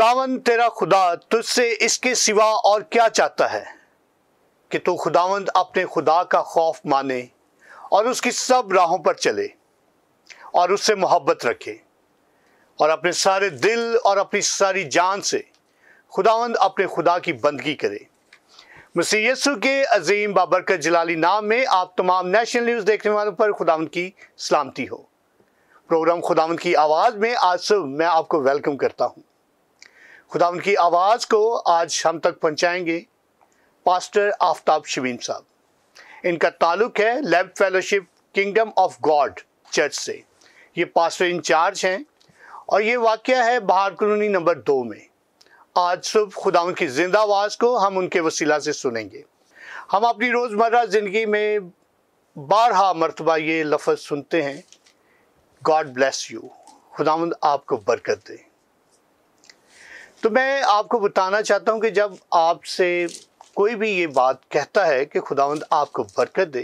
खुदावन तेरा खुदा तुझसे इसके सिवा और क्या चाहता है कि तू खुदावंद अपने खुदा का खौफ माने और उसकी सब राहों पर चले और उससे मोहब्बत रखे और अपने सारे दिल और अपनी सारी जान से खुदावंद अपने खुदा की बंदगी करे मसी यसु के अजीम बाबरकत जलाली नाम में आप तमाम नेशनल न्यूज़ देखने वालों पर खुदावन की सलामती हो प्रोग्राम खुदावन की आवाज़ में आज से मैं आपको वेलकम करता हूँ खुदा उनकी आवाज़ को आज शाम तक पहुंचाएंगे पास्टर आफ्ताब शबीन साहब इनका ताल्लुक है लेब fellowship kingdom of God church से ये पास्टर इंचार्ज हैं और ये वाक्य है बहार कॉलोनी नंबर दो में आज सुबह खुदा उनकी जिंदा आवाज़ को हम उनके वसीला से सुनेंगे हम अपनी रोज़मर्रा ज़िंदगी में बारहा मरतबा ये लफज सुनते हैं गॉड ब्लेस यू खुदा आपको बरकत दें तो मैं आपको बताना चाहता हूँ कि जब आपसे कोई भी ये बात कहता है कि खुदावंद आपको बरकत दे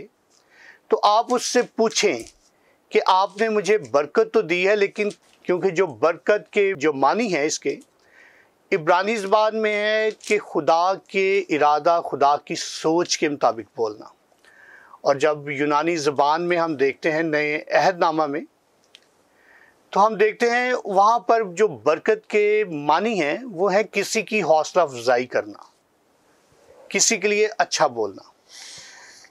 तो आप उससे पूछें कि आपने मुझे बरकत तो दी है लेकिन क्योंकि जो बरकत के जो मानी है इसके इब्रानी ज़बान में है कि खुदा के इरादा खुदा की सोच के मुताबिक बोलना और जब यूनानी ज़बान में हम देखते हैं नए अहदनामा में तो हम देखते हैं वहाँ पर जो बरकत के मानी हैं वो है किसी की हौसला अफजाई करना किसी के लिए अच्छा बोलना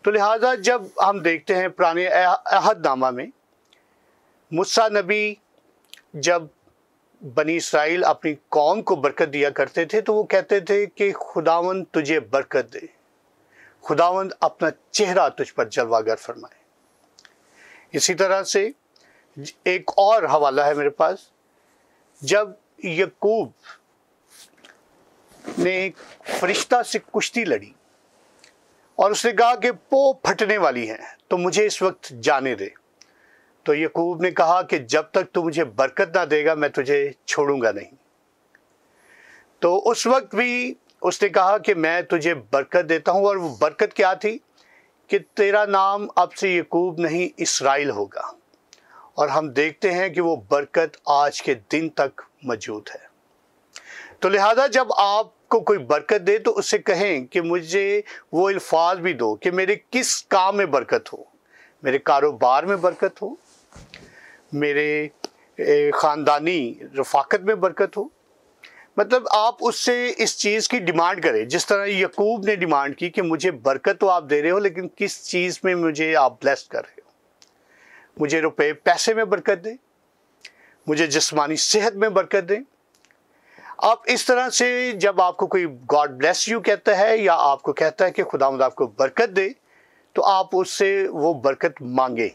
तो लिहाजा जब हम देखते हैं पुराने अहदनामा में मुस्सा नबी जब बनी इसराइल अपनी कौम को बरकत दिया करते थे तो वो कहते थे कि खुदावंद तुझे बरकत दे खुदावंद अपना चेहरा तुझ पर जलवागर फरमाए इसी तरह से एक और हवाला है मेरे पास जब यकूब ने फरिश्ता से कुश्ती लड़ी और उसने कहा कि पो फटने वाली है तो मुझे इस वक्त जाने दे तो यकूब ने कहा कि जब तक तू मुझे बरकत ना देगा मैं तुझे छोड़ूंगा नहीं तो उस वक्त भी उसने कहा कि मैं तुझे बरकत देता हूँ और वो बरकत क्या थी कि तेरा नाम अब से यकूब नहीं इसराइल होगा और हम देखते हैं कि वो बरकत आज के दिन तक मौजूद है तो लिहाजा जब आपको कोई बरकत दे तो उससे कहें कि मुझे वो अल्फाज भी दो कि मेरे किस काम में बरकत हो मेरे कारोबार में बरकत हो मेरे ख़ानदानी रफाकत में बरकत हो मतलब आप उससे इस चीज़ की डिमांड करें जिस तरह यकूब ने डिमांड की कि मुझे बरकत तो आप दे रहे हो लेकिन किस चीज़ में मुझे आप ब्लेस करें मुझे रुपए पैसे में बरकत दें मुझे जिस्मानी सेहत में बरकत दें आप इस तरह से जब आपको कोई गॉड ब्लेस यू कहता है या आपको कहता है कि खुदा आपको बरकत दे तो आप उससे वो बरकत मांगें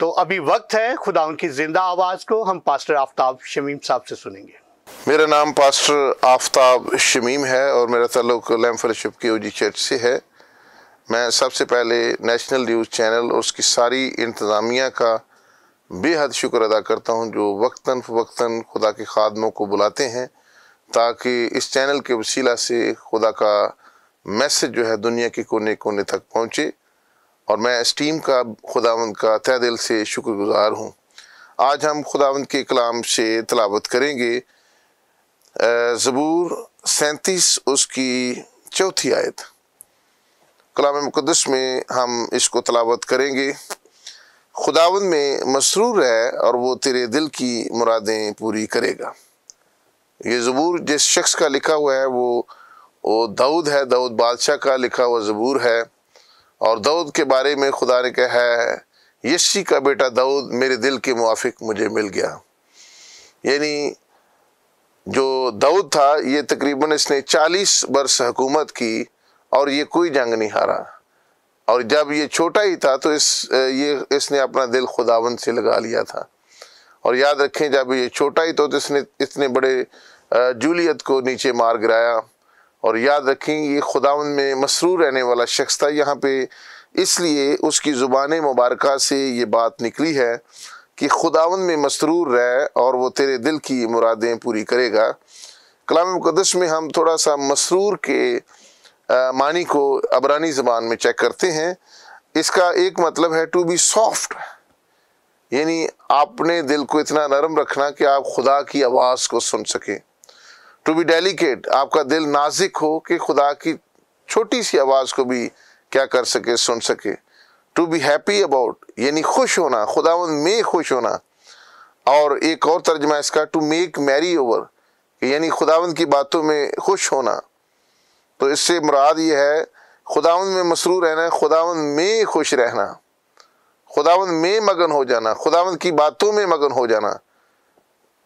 तो अभी वक्त है खुदा उनकी ज़िंदा आवाज़ को हम पास्टर आफ्ताब शमीम साहब से सुनेंगे मेरा नाम पास्टर आफ्ताब शमीम है और मेरा तल्लुक लैम फेलोशिप की ओजी चर्च से है मैं सबसे पहले नेशनल न्यूज़ चैनल और उसकी सारी इंतज़ामिया का बेहद शुक्र अदा करता हूँ जो वक्ता फ़वक्ता खुदा के खादमों को बुलाते हैं ताकि इस चैनल के वसीला से खुदा का मैसेज जो है दुनिया के कोने कोने तक पहुँचे और मैं इस टीम का खुदावंद का तय दिल से शुक्रगुजार हूँ आज हम खुदावंद के कलाम से तलावत करेंगे ज़बूर सैंतीस उसकी चौथी आयत कलाम मुकदस में हम इसको तलावत करेंगे खुदावन में मसरूर है और वो तेरे दिल की मुरादें पूरी करेगा ये ज़बूर जिस शख्स का लिखा हुआ है वो वो दाऊद है दाऊद बादशाह का लिखा हुआ ज़बूर है और दाऊद के बारे में खुदा ने कहा है यस्सी का बेटा दाऊद मेरे दिल के मुआफिक मुझे मिल गया यानी जो दाऊद था ये तकरीबन इसने 40 बरस हुकूमत की और ये कोई जंग नहीं हारा और जब ये छोटा ही था तो इस ये इसने अपना दिल खुदावन से लगा लिया था और याद रखें जब ये छोटा ही तो, तो इसने इतने बड़े जूलियत को नीचे मार गिराया और याद रखें ये खुदावन में मसरूर रहने वाला शख्स था यहाँ पे इसलिए उसकी ज़ुबान मुबारक से ये बात निकली है कि खुदावन में मसरूर रह और वो तेरे दिल की मुरादें पूरी करेगा कलाम मुकदस में हम थोड़ा सा मसरूर के मानी को अबरानी ज़बान में चेक करते हैं इसका एक मतलब है टू बी सॉफ्ट यानी आपने दिल को इतना नरम रखना कि आप खुदा की आवाज़ को सुन सकें टू बी डेलीकेट आपका दिल नाजिक हो कि खुदा की छोटी सी आवाज़ को भी क्या कर सके सुन सके टू बी हैप्पी अबाउट यानी खुश होना खुदा में खुश होना और एक और तर्जमा इसका टू मेक मैरी ओवर यानी खुदावंद की बातों में खुश होना तो इससे मुराद ये है खुदावंद में मसरूर रहना खुदावंद में खुश रहना खुदावंद में मगन हो जाना खुदावन की बातों में मगन हो जाना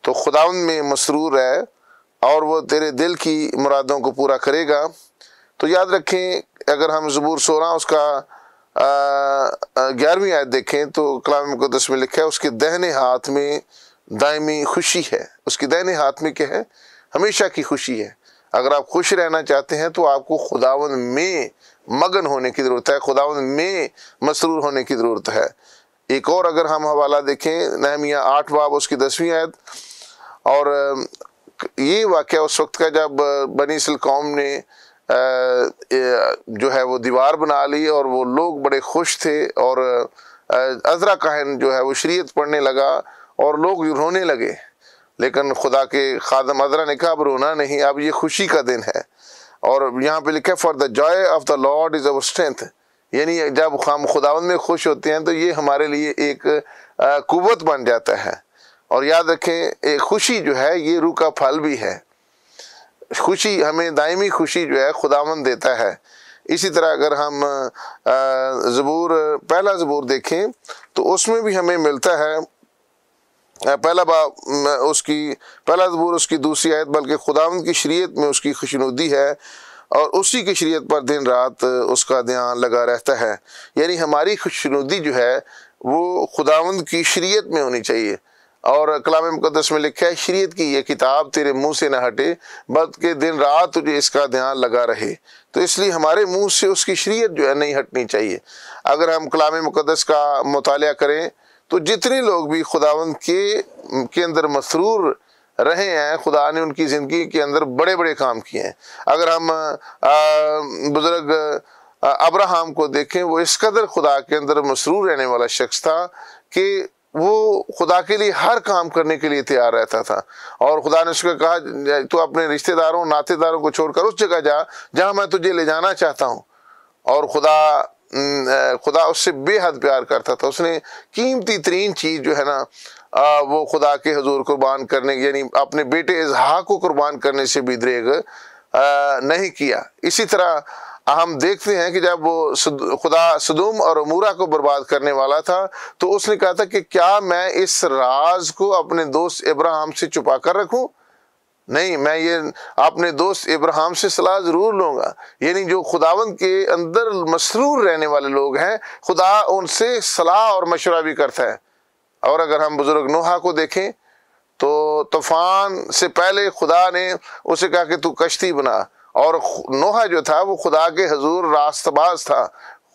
तो खुदावंद में मसरूर है और वो तेरे दिल की मुरादों को पूरा करेगा तो याद रखें अगर हम जबूर सोलह उसका ग्यारहवीं आयत देखें तो कलाम मुकदस में लिखा है उसके दहने हाथ में दायमी खुशी है उसके दहने हाथ में क्या है हमेशा की खुशी है अगर आप खुश रहना चाहते हैं तो आपको खुदावन में मगन होने की ज़रूरत है खुदावन में मसरूर होने की ज़रूरत है एक और अगर हम हवाला देखें नहमिया आठ बाब उसकी दसवीं आयत और ये वाक़ उस वक्त का जब बनी इसल कौम ने जो है वो दीवार बना ली और वो लोग बड़े खुश थे और अजरा कहन जो है वो शरीयत पढ़ने लगा और लोग रोने लगे लेकिन खुदा के खादम अजरा ने कहा रोना नहीं अब ये खुशी का दिन है और यहाँ पे लिखा for the joy of the lord is our strength यानी जब हम खुदावन में खुश होते हैं तो ये हमारे लिए एक कुत बन जाता है और याद रखें एक खुशी जो है ये रूह का फल भी है खुशी हमें दायमी खुशी जो है खुदावन देता है इसी तरह अगर हम ज़बूर पहला ज़बूर देखें तो उसमें भी हमें मिलता है पहला बाब उसकी पहला जबूर उसकी दूसरी आयत बल्कि खुदा की शरीयत में उसकी खुशनुदी है और उसी की शरीयत पर दिन रात उसका ध्यान लगा रहता है यानी हमारी खुशनुदी जो है वो खुदावंद की शरीयत में होनी चाहिए और कलाम मुकदस में लिखा है शरीयत की यह किताब तेरे मुंह से ना हटे बल्कि दिन रात तुझे इसका ध्यान लगा रहे तो इसलिए हमारे मुंह से उसकी शरीयत जो है नहीं हटनी चाहिए अगर हम कलाम मुकदस का मताल करें तो जितने लोग भी खुदावंद के के अंदर मसरूर रहे हैं खुदा ने उनकी ज़िंदगी के अंदर बड़े बड़े काम किए हैं अगर हम बुज़ुर्ग अब्राहम को देखें वो इस कदर खुदा के अंदर मसरूर रहने वाला शख्स था कि वो खुदा के लिए हर काम करने के लिए तैयार रहता था और खुदा ने उसको कहा तू तो अपने रिश्तेदारों नातेदारों को छोड़कर उस जगह जा जहाँ मैं तुझे ले जाना चाहता हूँ और खुदा खुदा उससे बेहद प्यार करता था उसने कीमती तरीन चीज़ जो है ना आ, वो खुदा के हजूर कुर्बान करने यानी अपने बेटे इजहा को कुर्बान करने से भी दरेग नहीं किया इसी तरह हम देखते हैं कि जब वो सुद, खुदा सदूम और अमूरा को बर्बाद करने वाला था तो उसने कहा था कि क्या मैं इस राज को अपने दोस्त इब्राहम से छुपा कर रखूँ नहीं मैं ये अपने दोस्त इब्राहिम से सलाह ज़रूर लूंगा यानी जो खुदावंद के अंदर मसरूर रहने वाले लोग हैं खुदा उनसे सलाह और मशवरा भी करता है और अगर हम बुज़ुर्ग नोहा को देखें तो तूफ़ान से पहले खुदा ने उसे कहा कि तू कश्ती बना और नोहा जो था वो खुदा के हजूर रास्तबाज था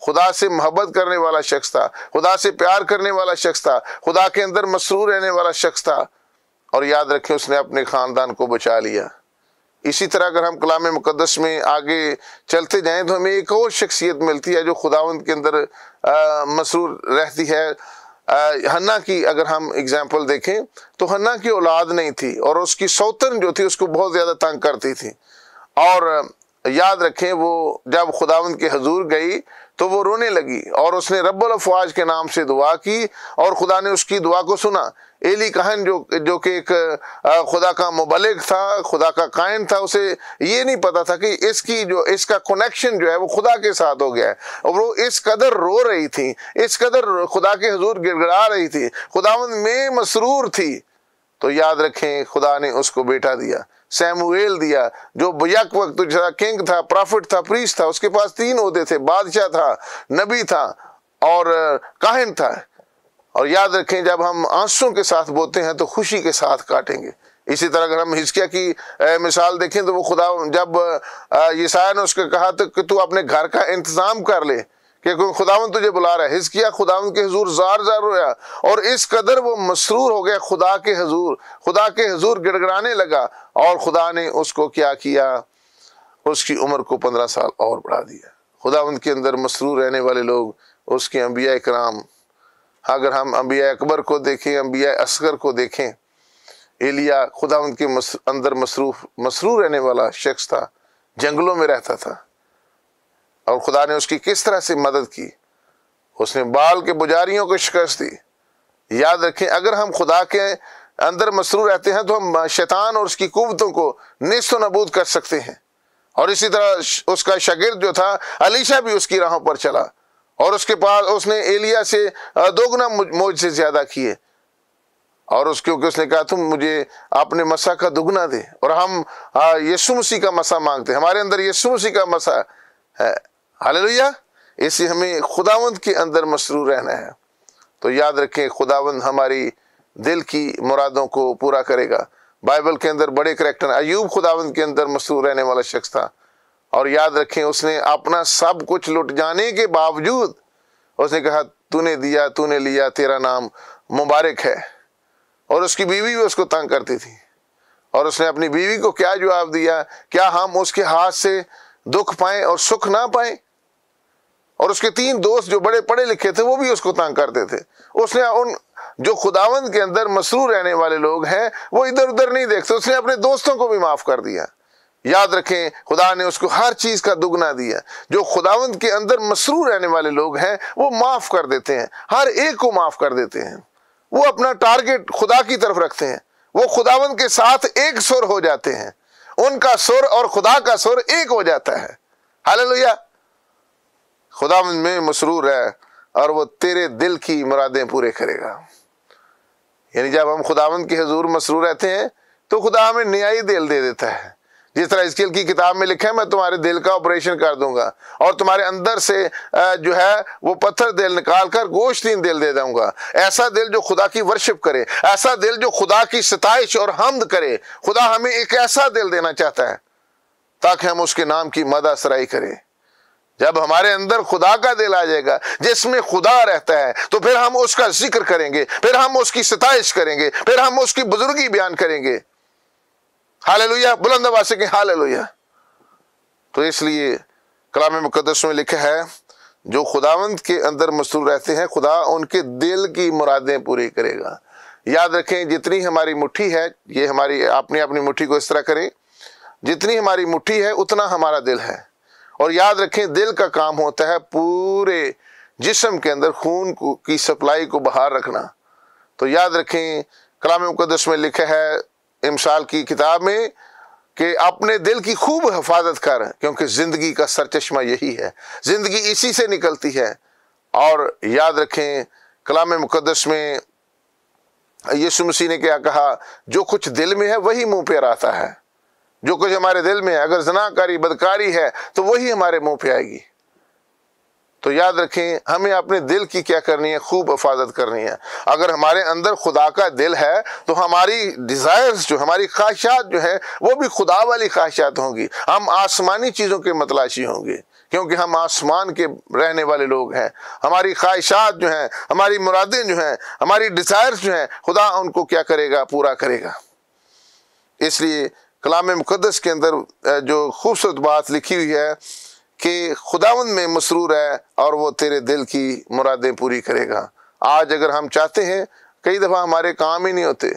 खुदा से मोहब्बत करने वाला शख्स था खुदा से प्यार करने वाला शख्स था खुदा के अंदर मसरूर रहने वाला शख्स था और याद रखें उसने अपने ख़ानदान को बचा लिया इसी तरह अगर हम कलाम मुकदस में आगे चलते जाएं तो हमें एक और शख्सियत मिलती है जो खुदावंद के अंदर मसरूर रहती है हन्ना की अगर हम एग्ज़ाम्पल देखें तो हन्ना की औलाद नहीं थी और उसकी सौतन जो थी उसको बहुत ज़्यादा तंग करती थी और याद रखें वो जब खुदावंद के हजूर गई तो वो रोने लगी और उसने रब्बल अफवाज के नाम से दुआ की और खुदा ने उसकी दुआ को सुना एली कहन जो जो कि एक खुदा का मुबलक था खुदा का कायन था उसे ये नहीं पता था कि इसकी जो इसका कनेक्शन जो है वो खुदा के साथ हो गया है और वो इस कदर रो रही थी इस कदर खुदा के हजूर गिड़गड़ा रही थी खुदावंद में मसरूर थी तो याद रखें खुदा ने उसको बेटा दिया सैमुएल दिया जो बयक वक्त था किंग था प्रॉफिट था प्रीस था उसके पास तीन होते थे बादशाह था नबी था और काहिन था और याद रखें जब हम आंसू के साथ बोते हैं तो खुशी के साथ काटेंगे इसी तरह अगर हम हिस्किया की ए, मिसाल देखें तो वो खुदा जब ये ने उसको कहा तो कि तू अपने घर का इंतज़ाम कर ले कि खुदावन तुझे बुला रहा है किया खुदावन के हजूर जार जार रोया और इस कदर वो मसरूर हो गया खुदा के हजूर खुदा के हजूर गिड़गड़ाने लगा और खुदा ने उसको क्या किया उसकी उम्र को पंद्रह साल और बढ़ा दिया खुदा उनके अंदर मसरूर रहने वाले लोग उसके अम्बिया कराम अगर हम अम्बिया अकबर को देखें अम्बिया असगर को देखें एलिया खुदा उनके मस, अंदर मसरूफ मसरूर रहने वाला शख्स था जंगलों में रहता था और खुदा ने उसकी किस तरह से मदद की उसने बाल के बुजारियों को शिकस्त दी याद रखें अगर हम खुदा के अंदर मसरूर रहते हैं तो हम शैतान और उसकी कुवतों को नस्त नबूद कर सकते हैं और इसी तरह उसका शागिर्द जो था अलीशा भी उसकी राहों पर चला और उसके पास उसने एलिया से दोगुना मौज से ज़्यादा किए और उस क्योंकि उसने कहा तुम मुझे अपने मसा का दुगना दे और हम यीशु मसीह का मसा मांगते हैं हमारे अंदर यीशु मसीह का मसा है हालेलुया इसी हमें खुदावंद के अंदर मसरूर रहना है तो याद रखें खुदावंद हमारी दिल की मुरादों को पूरा करेगा बाइबल के अंदर बड़े करेक्टर अयूब खुदावंद के अंदर मसरूर रहने वाला शख्स था और याद रखें उसने अपना सब कुछ लुट जाने के बावजूद उसने कहा तूने दिया तूने लिया तेरा नाम मुबारक है और उसकी बीवी भी उसको तंग करती थी और उसने अपनी बीवी को क्या जवाब दिया क्या हम उसके हाथ से दुख पाए और सुख ना पाए और उसके तीन दोस्त जो बड़े पढ़े लिखे थे वो भी उसको तंग करते थे उसने उन जो खुदावंद के अंदर मसरूर रहने वाले लोग हैं वो इधर उधर नहीं देखते उसने अपने दोस्तों को भी माफ कर दिया याद रखें खुदा ने उसको हर चीज का दुगना दिया जो खुदावंद के अंदर मसरूर रहने वाले लोग हैं वो माफ कर देते हैं हर एक को माफ कर देते हैं वो अपना टारगेट खुदा की तरफ रखते हैं वो खुदावंद के साथ एक सुर हो जाते हैं उनका सुर और खुदा का सुर एक हो जाता है हालेलुया खुदा में मसरूर है और वो तेरे दिल की मुरादें पूरे करेगा यानी जब हम खुदावंद के हजूर मसरूर रहते हैं तो खुदा हमें न्यायी दिल दे देता है जिस तरह इसकेल की किताब में लिखा है मैं तुम्हारे दिल का ऑपरेशन कर दूंगा और तुम्हारे अंदर से जो है वो पत्थर दिल निकाल कर गोश्तीन दिल दे दूंगा ऐसा दिल जो खुदा की वर्शिप करे ऐसा दिल जो खुदा की सताइश और हमद करे खुदा हमें एक ऐसा दिल देना चाहता है ताकि हम उसके नाम की मदा सराई करें जब हमारे अंदर खुदा का दिल आ जाएगा जिसमें खुदा रहता है तो फिर हम उसका जिक्र करेंगे फिर हम उसकी सताइश करेंगे फिर हम उसकी बुजुर्गी बयान करेंगे हाल लोहिया बुलंद आवाज से कहें हाल लोहिया तो इसलिए कलाम मुकदस में लिखा है जो खुदावंत के अंदर मसरूर रहते हैं खुदा उनके दिल की मुरादें पूरी करेगा याद रखें जितनी हमारी मुट्ठी है ये हमारी अपनी अपनी मुट्ठी को इस तरह करें जितनी हमारी मुट्ठी है उतना हमारा दिल है और याद रखें दिल का काम होता है पूरे जिसम के अंदर खून को, की सप्लाई को बाहर रखना तो याद रखें कलाम मुकदस में लिखा है इमसाल की किताब में कि अपने दिल की खूब हिफाजत कर क्योंकि ज़िंदगी का सरचश्मा यही है ज़िंदगी इसी से निकलती है और याद रखें कलाम मुकदस में यीशु मसीह ने क्या कहा जो कुछ दिल में है वही मुंह पर आता है जो कुछ हमारे दिल में है अगर जनाकारी बदकारी है तो वही हमारे मुंह पे आएगी तो याद रखें हमें अपने दिल की क्या करनी है खूब हिफाजत करनी है अगर हमारे अंदर खुदा का दिल है तो हमारी डिज़ायर्स जो हमारी ख्वाहिशात जो है वो भी खुदा वाली ख्वाहिशात होंगी हम आसमानी चीज़ों के मतलाशी होंगे क्योंकि हम आसमान के रहने वाले लोग हैं हमारी ख्वाहिशात जो हैं हमारी मुरादें जो हैं हमारी डिज़ायर्स जो हैं खुदा उनको क्या करेगा पूरा करेगा इसलिए कलाम मुकदस के अंदर जो खूबसूरत बात लिखी हुई है कि खुदावंद में मसरूर है और वो तेरे दिल की मुरादें पूरी करेगा आज अगर हम चाहते हैं कई दफ़ा हमारे काम ही नहीं होते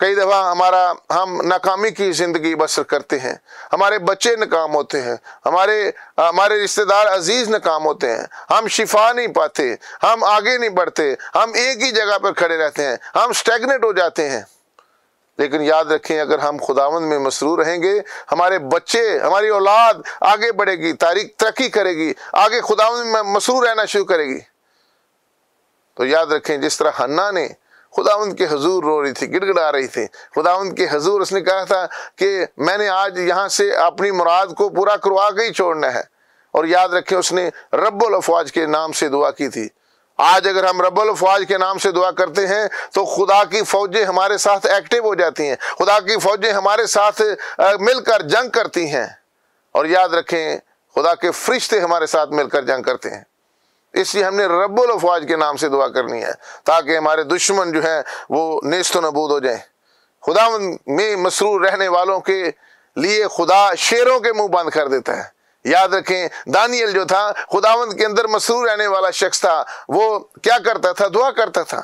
कई दफ़ा हमारा हम नाकामी की ज़िंदगी बसर करते हैं हमारे बच्चे नाकाम होते हैं हमारे हमारे रिश्तेदार अजीज़ नाकाम होते हैं हम शिफा नहीं पाते हम आगे नहीं बढ़ते हम एक ही जगह पर खड़े रहते हैं हम स्टेगनेट हो जाते हैं लेकिन याद रखें अगर हम खुदावंद में मसरूर रहेंगे हमारे बच्चे हमारी औलाद आगे बढ़ेगी तारीख तरक्की करेगी आगे खुदावन में मसरूर रहना शुरू करेगी तो याद रखें जिस तरह हन्ना ने खुदावंद के हजूर रो रही थी गिड़गड़ा रही थी खुदावंद के हजूर उसने कहा था कि मैंने आज यहाँ से अपनी मुराद को पूरा करवा के ही छोड़ना है और याद रखें उसने रब्बुल अफवाज के नाम से दुआ की थी आज अगर हम रबल फौज के नाम से दुआ करते हैं तो खुदा की फौजें हमारे साथ एक्टिव हो जाती हैं खुदा की फौजें हमारे साथ मिलकर जंग करती हैं और याद रखें खुदा के फरिश्ते हमारे साथ मिलकर जंग करते हैं इसलिए हमने रबुल अफवाज के नाम से दुआ करनी है ताकि हमारे दुश्मन जो हैं वो नेस्त नबूद हो जाएं खुदा में मसरूर रहने वालों के लिए खुदा शेरों के मुंह बंद कर देता है याद रखें दानियल जो था खुदावंत के अंदर मसरूर रहने वाला शख्स था वो क्या करता था दुआ करता था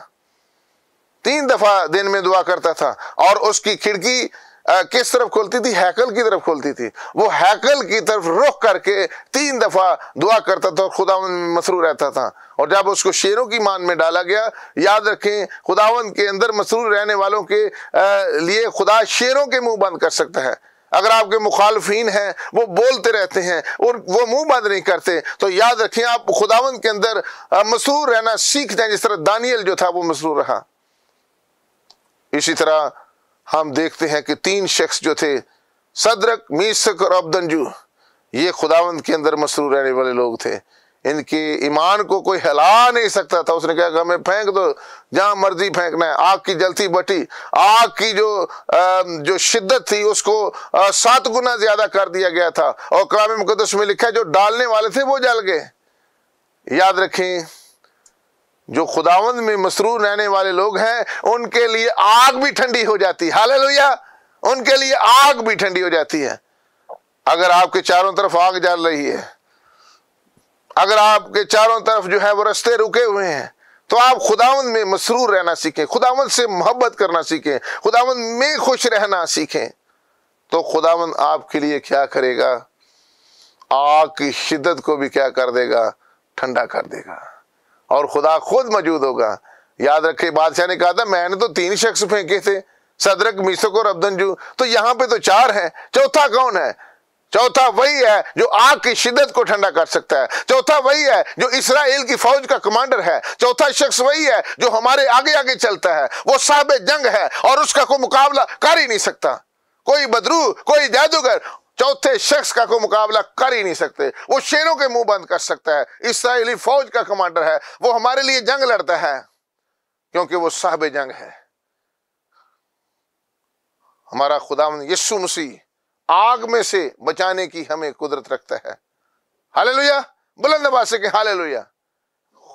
तीन दफा दिन में दुआ करता था और उसकी खिड़की किस तरफ खोलती थी हैकल की तरफ खोलती थी वो हैकल की तरफ रुख करके तीन दफा दुआ करता था और खुदावंद में मसरूर रहता था और जब उसको शेरों की मान में डाला गया याद रखें खुदावंद के अंदर मसरूर रहने वालों के लिए खुदा शेरों के मुंह बंद कर सकता है अगर आपके मुखालफिन हैं वो बोलते रहते हैं और वो मुंह बंद नहीं करते तो याद रखें आप खुदावंद के अंदर मसरूर रहना सीख जाए जिस तरह दानियल जो था वो मसरूर रहा इसी तरह हम देखते हैं कि तीन शख्स जो थे सदरक मीसक और अब्दनजू ये खुदावंद के अंदर मसरूर रहने वाले लोग थे इनके ईमान को कोई हिला नहीं सकता था उसने कहा कि हमें फेंक दो जहां मर्जी फेंकना है आग की जलती बटी आग की जो आ, जो शिद्दत थी उसको सात गुना ज्यादा कर दिया गया था और कलाम मुकदस में लिखा है जो डालने वाले थे वो जल गए याद रखें जो खुदावंद में मसरूर रहने वाले लोग हैं उनके लिए आग भी ठंडी हो जाती है लोहिया उनके लिए आग भी ठंडी हो जाती है अगर आपके चारों तरफ आग जल रही है अगर आपके चारों तरफ जो है वो रस्ते रुके हुए हैं तो आप खुदावन में मसरूर रहना सीखें खुदावन से मोहब्बत करना सीखें खुदावन में खुश रहना सीखें तो खुदावन आपके लिए क्या करेगा आग की शिद्दत को भी क्या कर देगा ठंडा कर देगा और खुदा खुद मौजूद होगा याद रखे बादशाह ने कहा था मैंने तो तीन शख्स फेंके थे सदरक मिसक और अब्दनजू तो यहाँ पे तो चार हैं चौथा कौन है चौथा वही है जो आग की शिद्दत को ठंडा कर सकता है चौथा वही है जो इसराइल की फौज का कमांडर है चौथा शख्स वही है जो हमारे आगे आगे चलता है वो साहब जंग है और उसका कोई मुकाबला कर ही नहीं सकता कोई बदरू कोई जादूगर चौथे शख्स का कोई मुकाबला कर ही नहीं सकते वो शेरों के मुंह बंद कर सकता है इसराइली फौज का कमांडर है वो हमारे लिए जंग लड़ता है क्योंकि वो साहब जंग है हमारा खुदा यस्सु मसीह आग में से बचाने की हमें कुदरत रखता है हाल लोहिया बुलंद आबाद से हाल लोहिया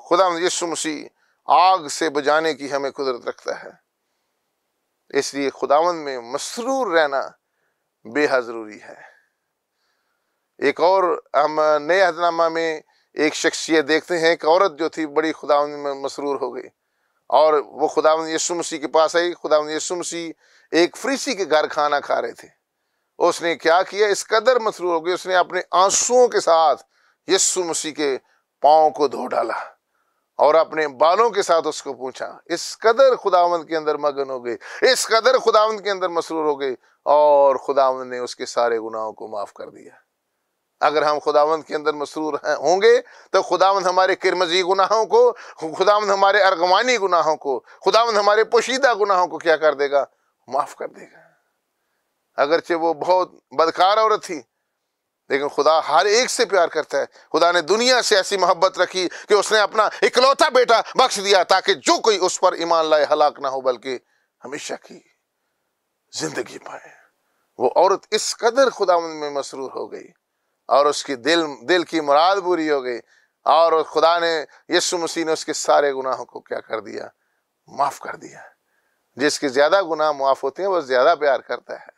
खुदा यसु मसीह आग से बचाने की हमें कुदरत रखता है इसलिए खुदावन में मसरूर रहना बेहद ज़रूरी है एक और हम नए हदनामा में एक शख्सियत देखते हैं एक औरत जो थी बड़ी खुदावन में मसरूर हो गई और वो खुदावन यसु मसीह के पास आई खुदावन यसु मसीह एक फ्रीसी के घर खाना खा रहे थे उसने क्या किया इस कदर मसरूर हो गई उसने अपने आंसुओं के साथ यस्सु मसीह के पाँव को धो डाला और अपने बालों के साथ उसको पूछा इस कदर खुदावंद के अंदर मगन हो गए इस कदर खुदावंद के अंदर मसरूर हो गए और खुदावंद ने उसके सारे गुनाहों को माफ़ कर दिया अगर हम खुदावंद के अंदर मसरूर होंगे तो खुदावंद हमारे किरमजी गुनाहों को खुदावंद हमारे अरगवानी गुनाहों को खुदावंद हमारे पोशीदा गुनाहों को क्या कर देगा माफ़ कर देगा अगरचे वो बहुत बदकार औरत थी लेकिन खुदा हर एक से प्यार करता है खुदा ने दुनिया से ऐसी मोहब्बत रखी कि उसने अपना इकलौता बेटा बख्श दिया ताकि जो कोई उस पर ईमान लाए हलाक ना हो बल्कि हमेशा की जिंदगी पाए वो औरत इस कदर खुदा में मसरूर हो गई और उसकी दिल दिल की मुराद बुरी हो गई और खुदा ने यीशु मसीह ने उसके सारे गुनाहों को क्या कर दिया माफ़ कर दिया जिसके ज़्यादा गुनाह माफ़ होते हैं वो ज़्यादा प्यार करता है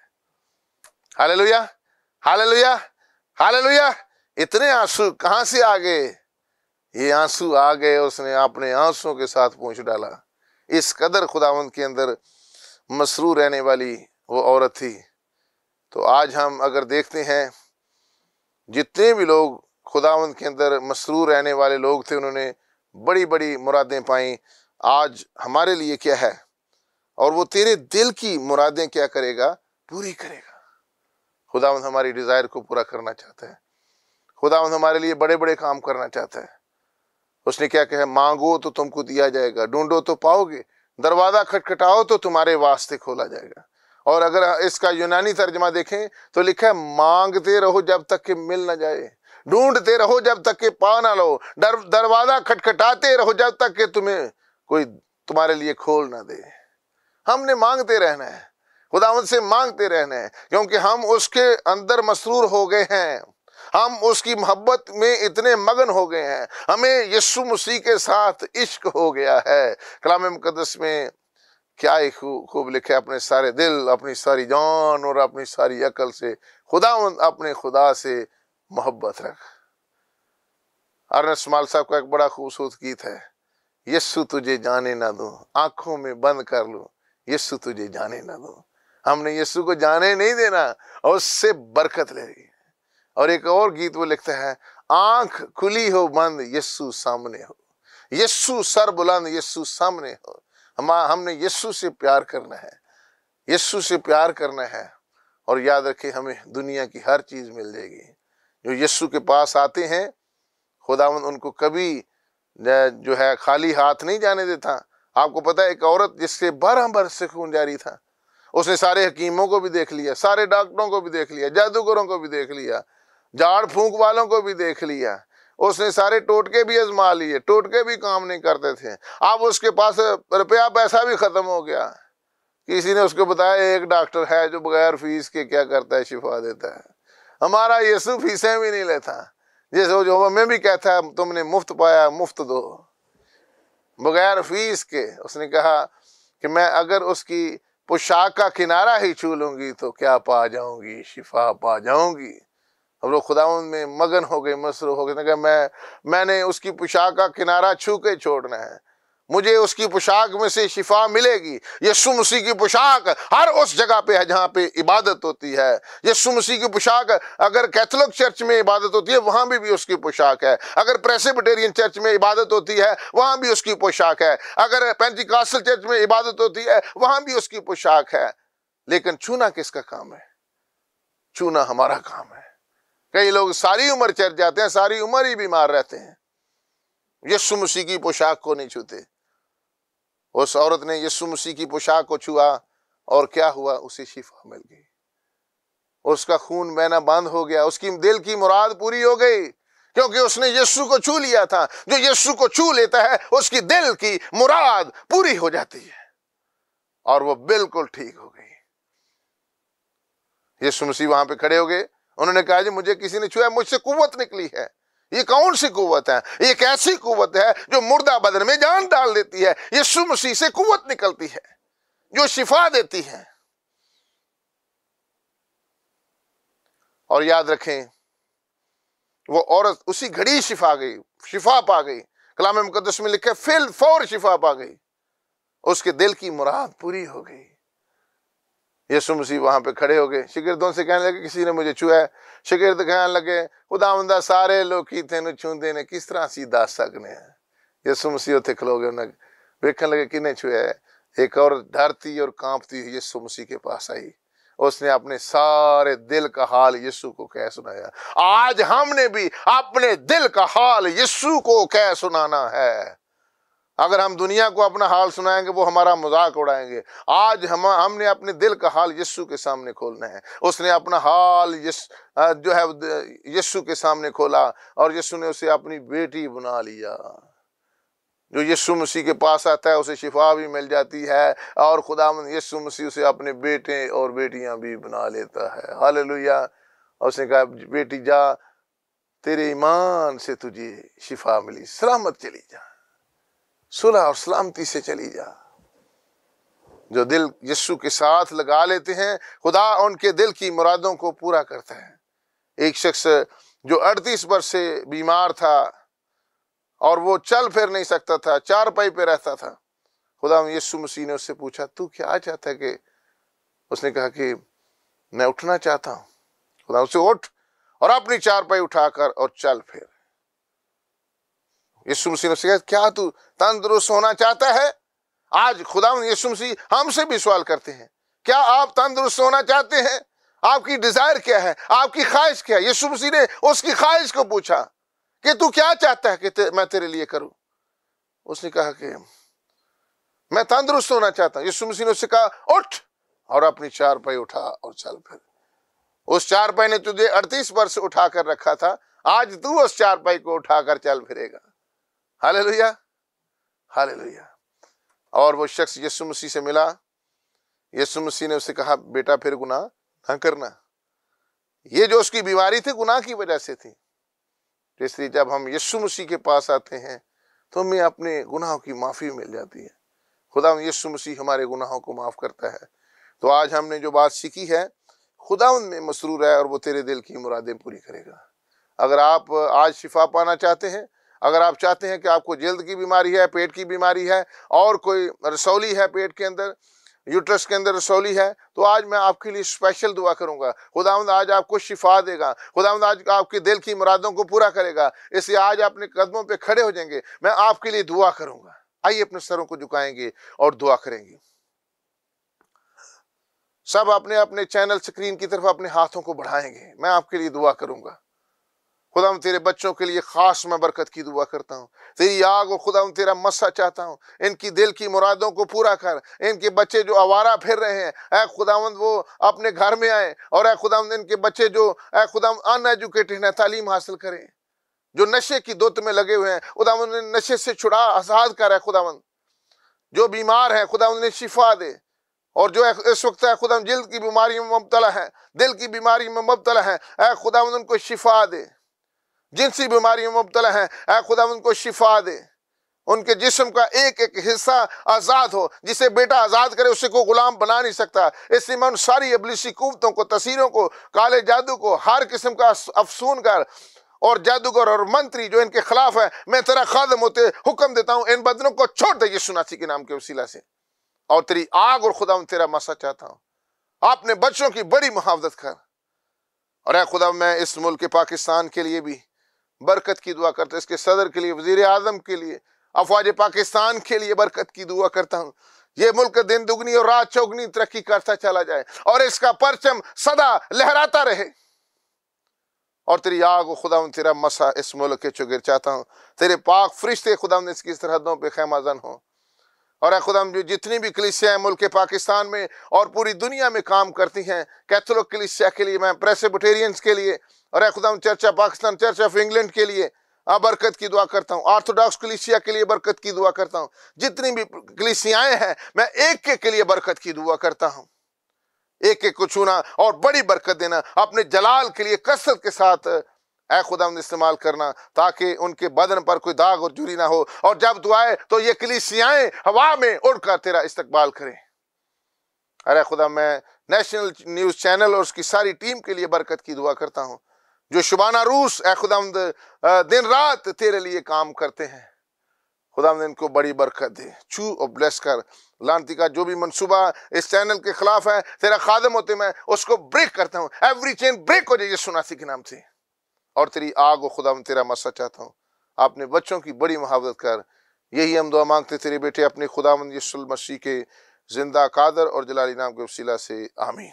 हालेलुया हालेलुया हालेलुया इतने आंसू कहाँ से आ गए ये आंसू आ गए उसने अपने आंसुओं के साथ पूछ डाला इस कदर खुदावंत के अंदर मसरू रहने वाली वो औरत थी तो आज हम अगर देखते हैं जितने भी लोग खुदावंत के अंदर मसरू रहने वाले लोग थे उन्होंने बड़ी बड़ी मुरादें पाई आज हमारे लिए क्या है और वो तेरे दिल की मुरादें क्या करेगा पूरी करेगा खुदावन हमारी डिज़ायर को पूरा करना चाहता है खुदावन हमारे लिए बड़े बड़े काम करना चाहता है उसने क्या कहा मांगो तो तुमको दिया जाएगा ढूंढो तो पाओगे दरवाज़ा खटखटाओ तो तुम्हारे वास्ते खोला जाएगा और अगर इसका यूनानी तर्जमा देखें तो लिखा है मांगते रहो जब तक कि मिल ना जाए ढूंढते रहो जब तक के पा ना लो डर दरवाज़ा खटखटाते रहो जब तक के तुम्हें कोई तुम्हारे लिए खोल ना दे हमने मांगते रहना है खुदा उनसे मांगते रहने हैं क्योंकि हम उसके अंदर मसरूर हो गए हैं हम उसकी मोहब्बत में इतने मगन हो गए हैं हमें यस्सु मसीह के साथ इश्क हो गया है कलाम मुकदस में क्या ही खूब खूब लिखे अपने सारे दिल अपनी सारी जान और अपनी सारी अकल से खुदा अपने खुदा से मोहब्बत रख अर्नस माल साहब का एक बड़ा खूबसूरत गीत है यस्सु तुझे जाने ना दो आंखों में बंद कर लो यस्सु तुझे जाने ना दो हमने यीशु को जाने नहीं देना और उससे बरकत ले रही है और एक और गीत वो लिखता है आंख खुली हो बंद यस्सु सामने हो यीशु सर बुलंद यस्सु सामने हो हम हमने यीशु से प्यार करना है यीशु से प्यार करना है और याद रखे हमें दुनिया की हर चीज़ मिल जाएगी जो यीशु के पास आते हैं खुदावन उनको कभी जो है खाली हाथ नहीं जाने देता आपको पता है एक औरत जिससे बरस से खून जारी था उसने सारे हकीमों को भी देख लिया सारे डॉक्टरों को भी देख लिया जादूगरों को भी देख लिया झाड़ फूंक वालों को भी देख लिया उसने सारे टोटके भी आजमा लिए टोटके भी काम नहीं करते थे अब उसके पास रुपया पैसा भी ख़त्म हो गया किसी ने उसको बताया एक डॉक्टर है जो बगैर फीस के क्या करता है शिफा देता है हमारा यसु फीसें भी नहीं लेता जैसे जो मैं भी कहता है तुमने मुफ्त पाया मुफ्त दो बगैर फीस के उसने कहा कि मैं अगर उसकी पोशाक का किनारा ही छू लूंगी तो क्या पा जाऊंगी शिफा पा जाऊंगी हम लोग खुदा में मगन हो गए मसरू हो गए तो मैं मैंने उसकी पोशाक का किनारा छू के छोड़ना है मुझे उसकी पोशाक में से शिफा मिलेगी ये सुमसी की पोशाक हर उस जगह पे है जहाँ पे इबादत होती है ये सुमसी की पोशाक अगर कैथोलिक चर्च में इबादत होती है वहाँ भी, भी उसकी पोशाक है अगर प्रेसिबिटेरियन चर्च में इबादत होती है वहाँ भी उसकी पोशाक है अगर पेंटिकास्टल चर्च में इबादत होती है वहाँ भी उसकी पोशाक है लेकिन छूना किसका काम है छूना हमारा काम है कई लोग सारी उम्र चर्च जाते हैं सारी उम्र ही बीमार रहते हैं यीशु मसीह की पोशाक को नहीं छूते उस औरत ने यसु मसीह की पोशाक को छुआ और क्या हुआ उसे शिफा मिल गई उसका खून बहना बंद हो गया उसकी दिल की मुराद पूरी हो गई क्योंकि उसने यस्सु को छू लिया था जो यस्सु को छू लेता है उसकी दिल की मुराद पूरी हो जाती है और वो बिल्कुल ठीक हो गई यीशु मसीह वहां पे खड़े हो गए उन्होंने कहा जी मुझे किसी ने छुआ मुझसे कुवत निकली है ये कौन सी कुवत है ये कैसी कुवत है जो मुर्दा बदन में जान डाल देती है ये सुमसी से कुवत निकलती है जो शिफा देती है और याद रखें वो औरत उसी घड़ी शिफा गई शिफा पा गई कलाम मुकदस में लिखे फिल फौर शिफा पा गई उसके दिल की मुराद पूरी हो गई यसु मसीह वहां पे खड़े हो गए शिगिरदों से कहने लगे किसी ने मुझे छुआ है शिगिरद कहने लगे खुदावंदा सारे लोग तेन छूंदे ने किस तरह असी दस सकने हैं यसु मसीह उत्थे खलो गए उन्हें वेखन लगे किने छुआ है एक और डरती और कांपती हुई यसु मसीह के पास आई उसने अपने सारे दिल का हाल यीशु को कह सुनाया आज हमने भी अपने दिल का हाल यीशु को कह सुनाना है अगर हम दुनिया को अपना हाल सुनाएंगे वो हमारा मजाक उड़ाएंगे आज हम हमने अपने दिल का हाल यस्सु के सामने खोलना है उसने अपना हाल यस जो है यस्सु के सामने खोला और यस्सु ने उसे अपनी बेटी बना लिया जो यीशु मसीह के पास आता है उसे शिफा भी मिल जाती है और खुदा यीशु मसीह उसे अपने बेटे और बेटियां भी बना लेता है हाल और उसने कहा बेटी जा तेरे ईमान से तुझे शिफा मिली सलामत चली जा सुना और सलामती से चली जा जो दिल यस्सु के साथ लगा लेते हैं खुदा उनके दिल की मुरादों को पूरा करता है एक शख्स जो 38 वर्ष से बीमार था और वो चल फिर नहीं सकता था चार पाई पे रहता था खुदा यस्सु मसीह ने उससे पूछा तू क्या चाहता है कि उसने कहा कि मैं उठना चाहता हूँ खुदा उसे उठ और अपनी चार पाई उठाकर और चल फिर यीशु मसीह ने कहा क्या तू तंदुरुस्त होना चाहता है आज खुदा यीशु मसीह हमसे भी सवाल करते हैं क्या आप तंदुरुस्त होना चाहते हैं आपकी डिजायर क्या है आपकी ख्वाहिश क्या है यीशु मसीह ने उसकी ख्वाहिश को पूछा कि तू क्या चाहता है कि ते, मैं तेरे लिए करूं उसने कहा कि मैं तंदुरुस्त होना चाहता हूं यीशु मसीह ने उससे कहा उठ और अपनी चार पाई उठा और चल फिर उस चार पाई ने तुझे अड़तीस वर्ष उठा कर रखा था आज तू उस चार पाई को उठाकर चल फिरेगा हाल लोहिया हाल लोहिया और वो शख्स यसु मसीह से मिला यसु मसीह ने उससे कहा बेटा फिर गुनाह ना करना ये जो उसकी बीमारी थी गुनाह की वजह से थी इसलिए जब हम यसु मसीह के पास आते हैं तो हमें अपने गुनाहों की माफ़ी मिल जाती है खुदा यसु मसीह हमारे गुनाहों को माफ़ करता है तो आज हमने जो बात सीखी है खुदा उनमें मसरूर है और वो तेरे दिल की मुरादें पूरी करेगा अगर आप आज शिफा पाना चाहते हैं अगर आप चाहते हैं कि आपको जल्द की बीमारी है पेट की बीमारी है और कोई रसौली है पेट के अंदर यूट्रस के अंदर रसौली है तो आज मैं आपके लिए स्पेशल दुआ करूंगा खुदावंद आज आपको शिफा देगा खुदावंद आज आपके दिल की मुरादों को पूरा करेगा इसलिए आज अपने कदमों पे खड़े हो जाएंगे मैं आपके लिए दुआ करूंगा आइए अपने सरों को झुकाएंगे और दुआ करेंगे सब अपने अपने चैनल स्क्रीन की तरफ अपने हाथों को बढ़ाएंगे मैं आपके लिए दुआ करूंगा खुदा तेरे बच्चों के लिए ख़ास मैं बरकत की दुआ करता हूँ तेरी आग और खुदा तेरा मसा चाहता हूँ इनकी दिल की मुरादों को पूरा कर इनके बच्चे जो आवारा फिर रहे हैं ऐ खुदावंद वो अपने घर में आए और ए खुदावंद इनके बच्चे जो ए खुदावंद अनएजुकेटेड हैं तालीम हासिल करें जो नशे की दुत में लगे हुए हैं खुदावंद नशे से छुड़ा आज़ाद कर है खुदावंद जो बीमार है खुदा उन्हें शिफा दे और जो इस वक्त है खुदा जिल्द की बीमारी में मुबतला है दिल की बीमारी में मुबतला है ए खुदा उनको शिफा दे जिनसी बीमारी में मुबतला हैं ऐ खुदा उनको शिफा दे उनके जिस्म का एक एक हिस्सा आज़ाद हो जिसे बेटा आज़ाद करे उसे को गुलाम बना नहीं सकता इसलिए मैं उन सारी अबलीसी कुतों को तस्वीरों को काले जादू को हर किस्म का अफसून कर और जादूगर और मंत्री जो इनके खिलाफ है मैं तेरा खादम होते हुक्म देता हूँ इन बदनों को छोड़ दे सुनासी के नाम के वसीला से और तेरी आग और खुदा तेरा मसा चाहता हूँ आपने बच्चों की बड़ी मुहावदत कर और खुदा मैं इस मुल्क पाकिस्तान के लिए भी बरकत की दुआ करता हूँ इसके सदर के लिए वजीर आजम के लिए अफवाज पाकिस्तान के लिए बरकत की दुआ करता हूँ ये मुल्क दिन दुगनी और रात चौगनी तरक्की करता चला जाए और इसका परचम सदा लहराता रहे और तेरी आग खुदा तेरा मसा इस मुल्क के चुगिर चाहता हूँ तेरे पाक फरिश्ते खुदा इसकी सरहदों पर खेमाजन हो और खुदा जितनी भी कलिसियाँ मुल्क पाकिस्तान में और पूरी दुनिया में काम करती हैं कैथोलिक कलिसिया के लिए मैं प्रेसबुटेरियंस के लिए और खुदा church of Pakistan church of England के लिए बरकत की दुआ करता हूँ ऑर्थोडॉक्स कलिसिया के लिए बरकत की दुआ करता हूँ जितनी भी कलिसियाएँ हैं मैं एक के, के लिए बरकत की दुआ करता हूँ एक एक को छूना और बड़ी बरकत देना अपने जलाल के लिए कसरत के साथ ए खुदा इस्तेमाल करना ताकि उनके बदन पर कोई दाग और जुरी ना हो और जब दुआए तो ये सियाए हवा में उड़कर तेरा इस्तकबाल करें अरे खुदा मैं नेशनल न्यूज़ चैनल और उसकी सारी टीम के लिए बरकत की दुआ करता हूँ जो शुबाना रूस ए खुदामद दिन रात तेरे लिए काम करते हैं खुदाम इनको बड़ी बरकत दे छू और ब्लेस कर लानती का जो भी मनसूबा इस चैनल के खिलाफ है तेरा खादम होते मैं उसको ब्रेक करता हूँ एवरी चेन ब्रेक हो जाइए सुनासी के नाम से और तेरी आग व खुदा तेरा मसा चाहता हूँ आपने बच्चों की बड़ी महावत कर यही हम दुआ मांगते तेरे बेटे अपने खुदा मसीह के जिंदा कादर और जलाली नाम के वसीला से आमीन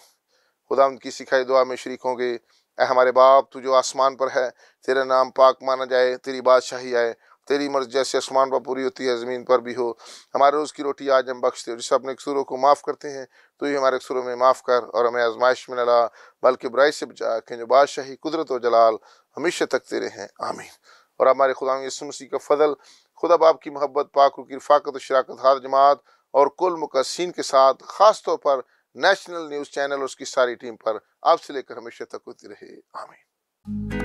खुदा की सिखाई दुआ में शरीक होंगे अः हमारे बाप तू जो आसमान पर है तेरा नाम पाक माना जाए तेरी बादशाही आए तेरी मर्ज जैसे आसमान पर पूरी होती है ज़मीन पर भी हो हमारे रोज़ की रोटी आज हम बख्शते हो जिससे अपने कसूरों को माफ़ करते हैं तो ही हमारे कसूरों में माफ़ कर और हमें आजमाइश में लड़ा बल्कि बुराई से बचा कि जो बादशाही कुदरत व जलाल हमेशा तक तेरे हैं आमीन और हमारे खुदा यसु मसीह का फजल खुदा बाप की मोहब्बत पाक की रफाकत शराकत हार जमात और कुल मुकसिन के साथ ख़ास तौर पर नेशनल न्यूज़ चैनल और उसकी सारी टीम पर आपसे लेकर हमेशा तक होती रहे आमीन